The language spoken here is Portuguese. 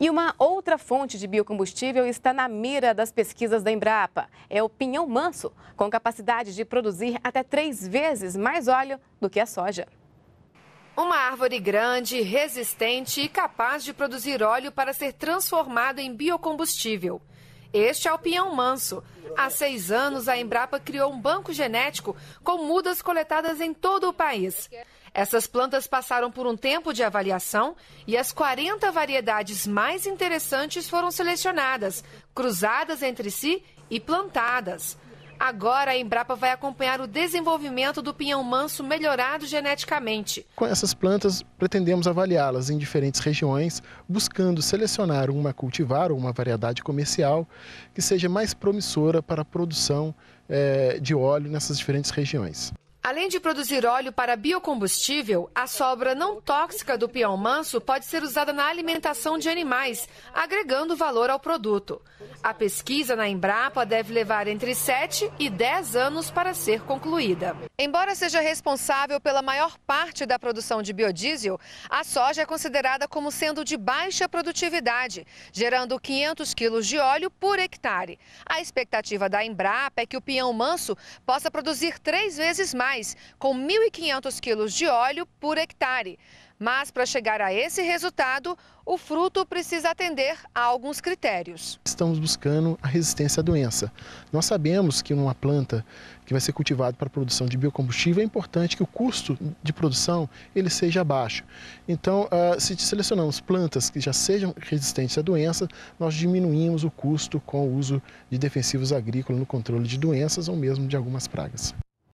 E uma outra fonte de biocombustível está na mira das pesquisas da Embrapa. É o pinhão manso, com capacidade de produzir até três vezes mais óleo do que a soja. Uma árvore grande, resistente e capaz de produzir óleo para ser transformado em biocombustível. Este é o pinhão manso. Há seis anos, a Embrapa criou um banco genético com mudas coletadas em todo o país. Essas plantas passaram por um tempo de avaliação e as 40 variedades mais interessantes foram selecionadas, cruzadas entre si e plantadas. Agora a Embrapa vai acompanhar o desenvolvimento do pinhão manso melhorado geneticamente. Com essas plantas, pretendemos avaliá-las em diferentes regiões, buscando selecionar uma cultivar ou uma variedade comercial que seja mais promissora para a produção eh, de óleo nessas diferentes regiões. Além de produzir óleo para biocombustível, a sobra não tóxica do peão manso pode ser usada na alimentação de animais, agregando valor ao produto. A pesquisa na Embrapa deve levar entre 7 e 10 anos para ser concluída. Embora seja responsável pela maior parte da produção de biodiesel, a soja é considerada como sendo de baixa produtividade, gerando 500 quilos de óleo por hectare. A expectativa da Embrapa é que o peão manso possa produzir três vezes mais animais com 1.500 quilos de óleo por hectare. Mas para chegar a esse resultado, o fruto precisa atender a alguns critérios. Estamos buscando a resistência à doença. Nós sabemos que numa planta que vai ser cultivada para a produção de biocombustível é importante que o custo de produção ele seja baixo. Então, ah, se selecionamos plantas que já sejam resistentes à doença, nós diminuímos o custo com o uso de defensivos agrícolas no controle de doenças ou mesmo de algumas pragas.